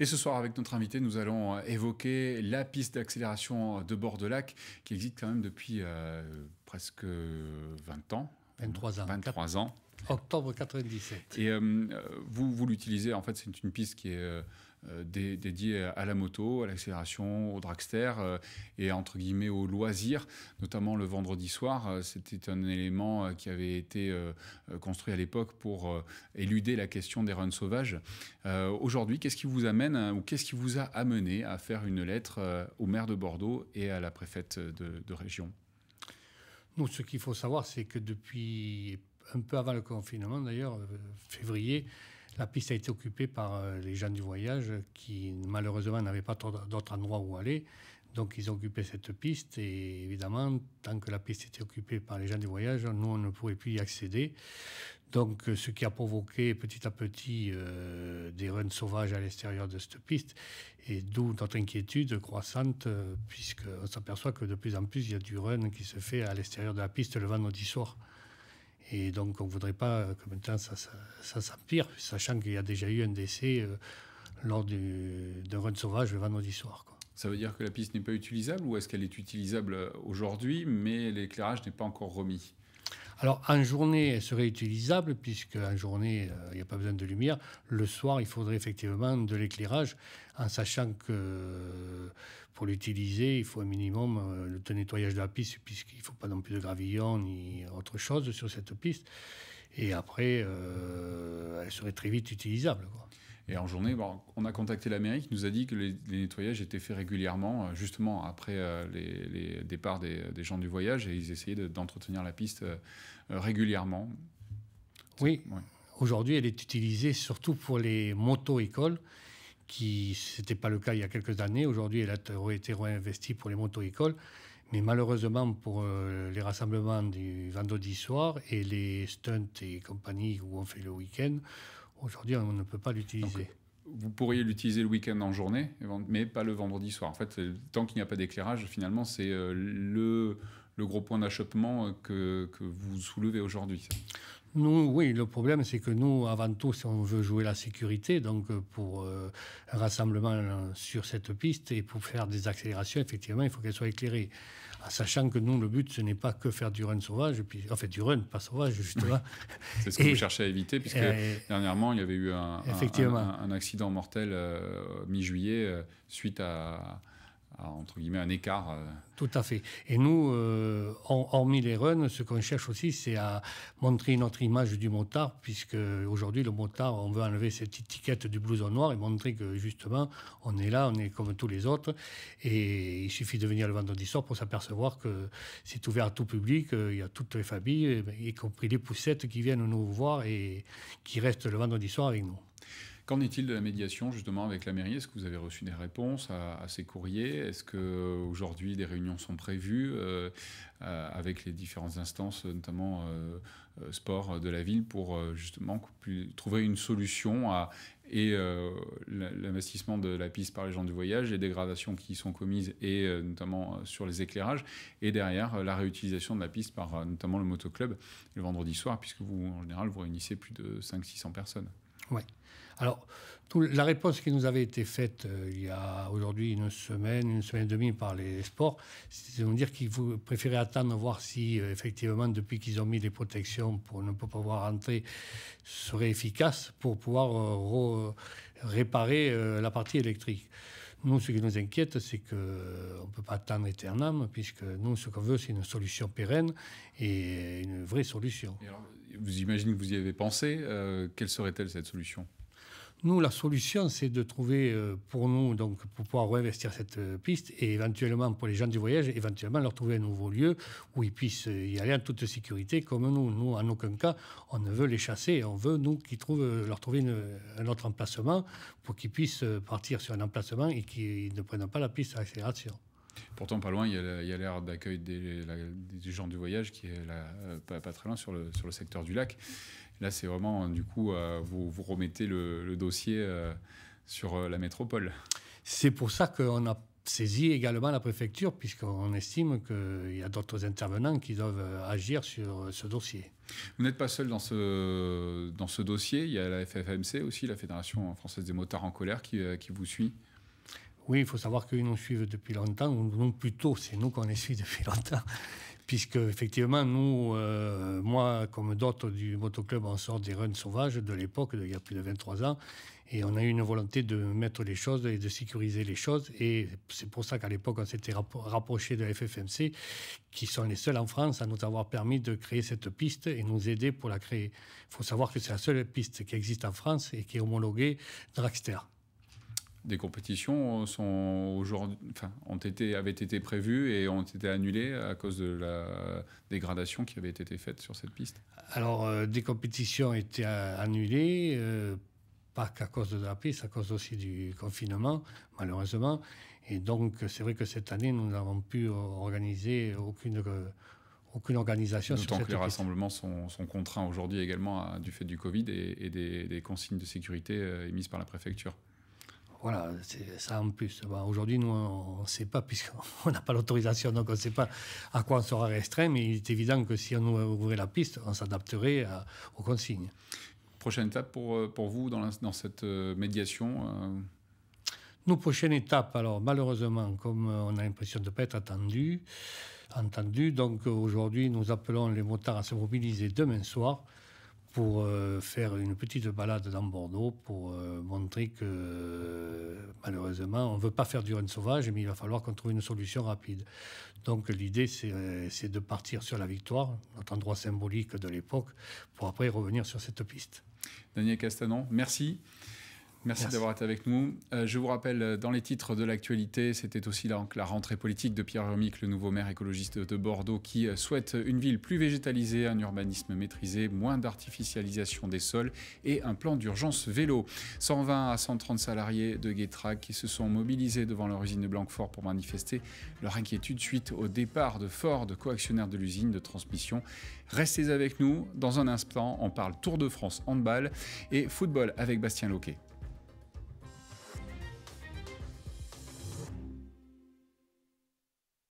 Et ce soir, avec notre invité, nous allons euh, évoquer la piste d'accélération de bord de lac, qui existe quand même depuis euh, presque 20 ans. 23 ans. 23 ans. Octobre 97. Et euh, vous, vous l'utilisez, en fait, c'est une piste qui est euh, dédié à la moto, à l'accélération, au dragster euh, et entre guillemets au loisir, notamment le vendredi soir. Euh, c'était un élément qui avait été construit à l'époque pour éluder la question des runs sauvages. Aujourd'hui, qu'est-ce qui vous amène hein, ou qu'est-ce qui vous a amené à faire une lettre au maire de Bordeaux et à la préfète de, région donc, ce qu'il faut savoir, c'est que depuis un peu avant le confinement, d'ailleurs, février, la piste a été occupée par euh, les gens du voyage qui, malheureusement, n'avaient pas d'autre endroit où aller. Donc, ils ont occupé cette piste. Et évidemment, tant que la piste était occupée par les gens du voyage, nous, on ne pouvait plus y accéder. Donc, euh, ce qui a provoqué petit à petit euh, des runs sauvages à l'extérieur de cette piste. Et d'où notre inquiétude croissante, puisqu'on s'aperçoit que de plus en plus, il y a du run qui se fait à l'extérieur de la piste le vendredi soir. Et donc, on ne voudrait pas euh, que maintenant ça, ça, s'empire, sachant qu'il y a déjà eu un décès euh, lors d'un du, run sauvage le vendredi soir. Ça veut dire que la piste n'est pas utilisable ou est-ce qu'elle est utilisable euh, aujourd'hui, mais l'éclairage n'est pas encore remis alors en journée, elle serait utilisable, puisque en journée, il n'y a pas besoin de lumière. Le soir, il faudrait effectivement de l'éclairage, en sachant que pour l'utiliser, il faut un minimum euh, le nettoyage de la piste, puisqu'il ne faut pas non plus de gravillon ni autre chose sur cette piste. Et après, euh, elle serait très vite utilisable. Et en journée, on a contacté la mairie qui nous a dit que les, nettoyages étaient faits régulièrement, euh, justement après les, départs des, gens du voyage, et ils essayaient d'entretenir la piste régulièrement. Oui. Aujourd'hui, elle est utilisée surtout pour les motos-écoles qui, n'était pas le cas il y a quelques années. Aujourd'hui, elle a été réinvestie pour les moto-écoles. Mais malheureusement, pour euh, les rassemblements du vendredi soir et les stunts et compagnie où on fait le week-end, aujourd'hui, on ne peut pas l'utiliser. Vous pourriez l'utiliser le week-end en journée, mais pas le vendredi soir. En fait, tant qu'il n'y a pas d'éclairage, finalement, c'est euh, le, le, gros point d'achoppement euh, que, que vous soulevez aujourd'hui oui, le problème, c'est que nous, avant tout, si on veut jouer la sécurité, donc euh, pour euh, un rassemblement euh, sur cette piste et pour faire des accélérations, effectivement, il faut qu'elle soit éclairée. En sachant que nous, le but, ce n'est pas que faire du run sauvage, puis, fait, du run, pas sauvage, justement. c'est ce que vous cherchez à éviter, puisque dernièrement, il y avait eu un, accident mortel mi-juillet suite à entre guillemets, un écart. Euh. Tout à fait. Et nous, euh, hormis les runs, ce qu'on cherche aussi, c'est à montrer notre image du motard, puisque aujourd'hui, le motard, on veut enlever cette étiquette du blouson noir et montrer que, justement, on est là, on est comme tous les autres. Et il suffit de venir le vendredi soir pour s'apercevoir que c'est ouvert à tout public, euh, il y a toutes les familles, ben, y compris les poussettes qui viennent nous voir et qui restent le vendredi soir avec nous. Qu'en est-il de la médiation justement avec la mairie Est-ce que vous avez reçu des réponses à, ces courriers Est-ce que aujourd'hui des réunions sont prévues euh, euh, avec les différentes instances, notamment euh, sport de la ville, pour justement trouver une solution à et l'investissement de la piste par les gens du voyage, les dégradations qui sont commises et notamment sur les éclairages, et derrière la réutilisation de la piste par notamment le motoclub le vendredi soir, puisque vous en général vous réunissez plus de 500-600 personnes. Oui. Alors, tout, la réponse qui nous avait été faite euh, il y a aujourd'hui une semaine, une semaine et demie par les sports, c'est de dire qu'ils préféraient attendre, voir si euh, effectivement, depuis qu'ils ont mis les protections pour ne pas pouvoir rentrer serait efficace pour pouvoir euh, réparer la partie électrique. Nous, ce qui nous inquiète, c'est qu'on ne peut pas attendre éternellement, puisque nous, ce qu'on veut, c'est une solution pérenne et une vraie solution vous imaginez que vous y avez pensé. Euh, quelle serait-elle cette solution nous, la solution, c'est de trouver euh, pour nous, donc pour pouvoir réinvestir cette euh, piste et éventuellement pour les gens du voyage, éventuellement leur trouver un nouveau lieu où ils puissent y aller en toute sécurité comme nous. Nous, en aucun cas, on ne veut les chasser, on veut, nous, qu'ils trouvent, leur trouver un autre emplacement pour qu'ils puissent partir sur un emplacement et qu'ils ne prennent pas la piste à accélération. Pourtant, pas loin, il y a l'aire d'accueil des, gens du voyage qui est euh, pas, très loin sur le, secteur du lac. Là, c'est vraiment, du coup, euh, vous, remettez le, dossier euh, sur la métropole. C'est pour ça qu'on a saisi également la préfecture, puisqu'on estime qu'il y a d'autres intervenants qui doivent agir sur ce dossier. Vous n'êtes pas seul dans ce, dossier. Il y a la FFMC aussi, la Fédération française des motards en colère, qui vous suit. Oui, il faut savoir qu'ils nous suivent depuis longtemps, ou plutôt, c'est nous qu'on les suit depuis longtemps, puisque effectivement, nous, euh, moi, comme d'autres du motoclub, on sort des runs sauvages de l'époque, il y a plus de 23 ans, et on a eu une volonté de mettre les choses et de sécuriser les choses, et c'est pour ça qu'à l'époque, on s'était rapproché de la FFMC, qui sont les seuls en France à nous avoir permis de créer cette piste et nous aider pour la créer. Il faut savoir que c'est la seule piste qui existe en France et qui est homologuée Dragster des compétitions sont ont été, avaient été prévues et ont été annulées à cause de la dégradation qui avait été faite sur cette piste Alors, euh, des compétitions étaient euh, annulées, euh, pas qu'à cause de la piste, à cause aussi du confinement, malheureusement. Et donc, c'est vrai que cette année, nous n'avons pu organiser aucune. aucune organisation. D'autant que les rassemblements sont, sont contraints aujourd'hui également du fait du Covid et, et des, des, consignes de sécurité émises par la préfecture. Voilà, c'est ça en plus. Bah, aujourd'hui, nous, on ne sait pas, puisqu'on n'a pas l'autorisation, donc on ne sait pas à quoi on sera restreint, mais il est évident que si on ouvrait la piste, on s'adapterait aux consignes. Prochaine étape pour, euh, pour vous dans, dans cette euh, médiation euh? Nos prochaines étapes, alors malheureusement, comme on a l'impression de ne pas être attendu, entendu, donc aujourd'hui nous appelons les motards à se mobiliser demain soir pour euh, faire une petite balade dans Bordeaux pour euh, montrer que euh, malheureusement on ne veut pas faire du renne sauvage mais il va falloir qu'on trouve une solution rapide. Donc l'idée c'est de partir sur la victoire, notre endroit symbolique de l'époque, pour après revenir sur cette piste. Daniel Castanon, merci. Merci, d'avoir été avec nous. Euh, je vous rappelle, euh, dans les titres de l'actualité, c'était aussi la, rentrée politique de Pierre Urmic, le nouveau maire écologiste de Bordeaux, qui euh, souhaite une ville plus végétalisée, un urbanisme maîtrisé, moins d'artificialisation des sols et un plan d'urgence vélo. 120 à 130 salariés de Getrag qui se sont mobilisés devant leur usine de Blanquefort pour manifester leur inquiétude suite au départ de Ford, coactionnaires de l'usine de transmission. Restez avec nous. Dans un instant, on parle Tour de France handball et football avec Bastien Loquet.